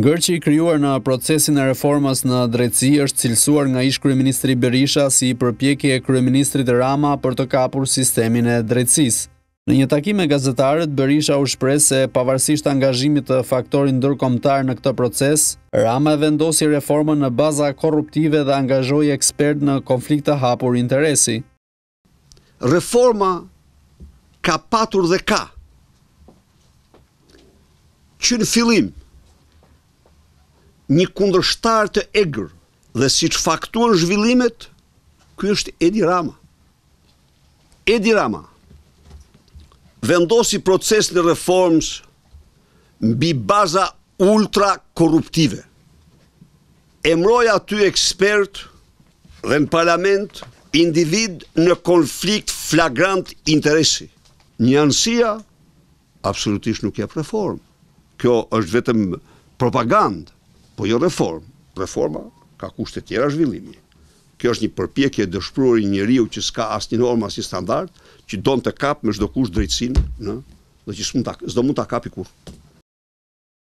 Ngërë që i kryuar në procesin e reformas në drejtësi është cilësuar nga ish Kryeministri Berisha si i përpjekje e Kryeministrit Rama për të kapur sistemin e drejtësisë. Në një takim me gazetarët, Berisha u shpres se pavarësisht angazhimit të faktorin ndërkombëtar në këtë proces, Rama vendosi reformën në baza korruptive dhe angazhoj ekspert në konflikt të hapur interesi. Reforma ka patur dhe ka, që në filim, një kundërshtar të egrë, dhe si që faktuar zhvillimet, kjo është Edi Rama. Edi Rama, vendosi proces në reforms mbi baza ultra korruptive. Emroj aty ekspert dhe në parlament individ në konflikt flagrant interesi. Një ansia absolutisht nuk jep reform. Kjo është vetëm propagandë, po jo reform. Reforma ka kushtet tjera zhvillimi kjo është një përpjekje dëshpruar i një riu që s'ka asnjë norma si standard që don të kapë me shdo kush në, dhe që s'do mund të kapë i kur.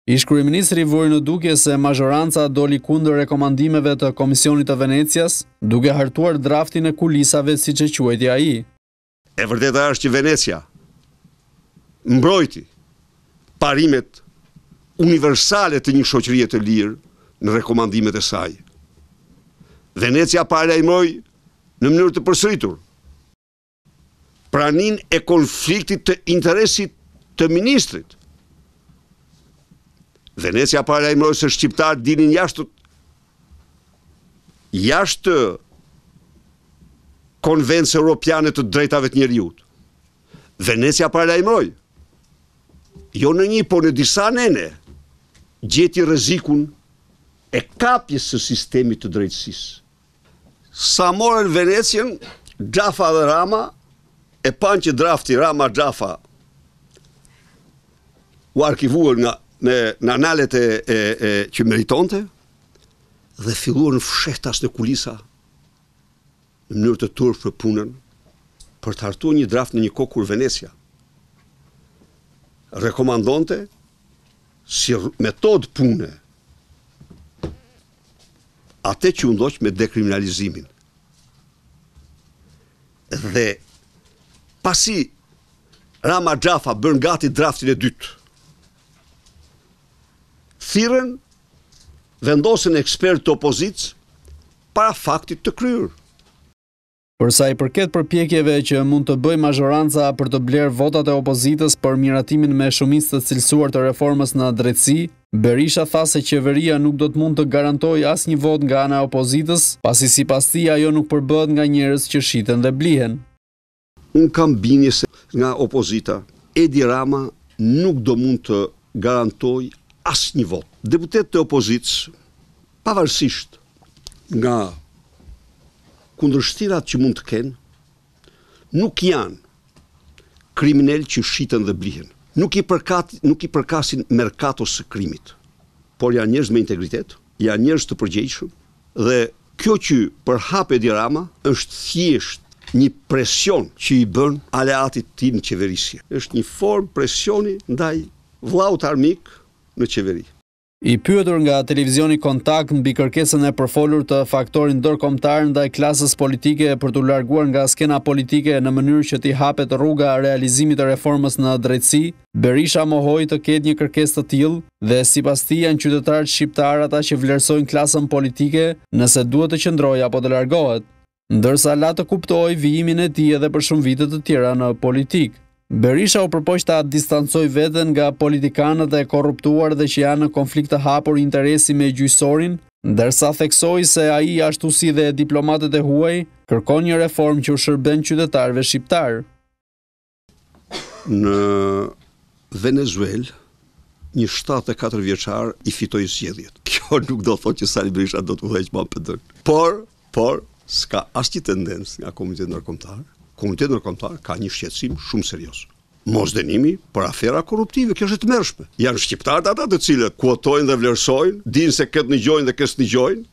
Ish kërë i ministri vërë në duke se majoranca doli kundër rekomandimeve të Komisionit të Venecias, duke hartuar draftin e kulisave si që quajti ai. i. E vërdeta është që Venecia mbrojti parimet universale të një shoqërije të lirë në rekomandimet e sajë. Venecia parajmoj në mënyrë të përsëritur. Pranin e konfliktit të interesit të ministrit. Venecia parajmoj se shqiptar dinin jashtë jashtë konvencë europiane të drejtave të njerëzit. Venecia parajmoj jo në një, po në disa nene, gjeti rëzikun e kapjes së sistemi të drejtsisë sa morën Venecien, Gjafa dhe Rama, e panë që drafti Rama Gjafa u arkivuën nga në analet e që meritonte dhe filluar në fshetas në kulisa në mënyrë të turë për punën për të hartu një draft në një kokur Venecia rekomandonte si metod pune, atë që ndoq me dekriminalizimin. Dhe pasi Rama Xhafa bën gati draftin e dytë, thiren vendosin ekspert të para faktit të kryer. Përsa i përket përpjekjeve që mund të bëj mazhoranca për të blerë votat e opozitës për miratimin me shumicë të cilësuar të reformës në drejtësi, Berisha tha se qeveria nuk do të mund të garantoj as një vot nga ana opozitës, pasi si pas ti ajo nuk përbëd nga njerës që shiten dhe blihen. Unë kam bini se nga opozita, Edi Rama nuk do mund të garantoj as një vot. Deputet të opozitës, pavarësisht nga opozitës, kundërshtirat që mund të kenë nuk janë kriminal që shiten dhe blihen. Nuk i përkat nuk i përkasin merkatos së krimit, por janë njerëz me integritet, janë njerëz të përgjegjshëm dhe kjo që përhap Edirama është thjesht një presion që i bën aleatit tim në qeverisje. Është një formë presioni ndaj vllaut armik në qeveri. I pyetur nga televizioni Kontakt mbi kërkesën e përfolur të faktorin ndërkombëtar ndaj klasës politike për të larguar nga skena politike në mënyrë që ti hapet rruga realizimit të reformës në drejtësi, Berisha mohoi të ketë një kërkesë të tillë dhe sipas tij janë qytetarët shqiptar ata që vlerësojnë klasën politike nëse duhet të qëndrojë apo të largohet, ndërsa la të kuptoj vijimin e tij edhe për shumë vite të tjera në politikë. Berisha u përpoq ta distancoj veten nga politikanët e korruptuar dhe që janë në konflikt të hapur interesi me gjysorin, ndërsa theksoi se ai ashtu si dhe diplomatët e huaj kërkon një reform që u shërben qytetarëve shqiptar. Në Venezuel, një 74 vjeçar i fitoi zgjedhjet. Kjo nuk do thotë që Sali Berisha do të udhëheqë më PD. Por, por s'ka asnjë tendencë nga Komitet Ndërkombëtar Komitetë Nërkomtar ka një shqetsim shumë serios. Mos denimi për afera korruptive, kjo është të mërshme. Janë shqiptarët ata të cilët kuotojnë dhe vlerësojnë, dinë se këtë një gjojnë dhe kështë një gjojnë,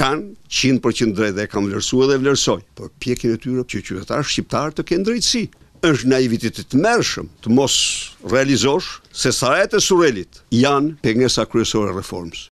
kanë 100% drejt dhe kanë vlerësu dhe vlerësojnë. Por pjekin e tyre që qytetarë shqiptarë të kënë drejtësi. është naivitit të mërshëm të mos realizosh se sarajet e surelit janë pengesa kryesore reformës.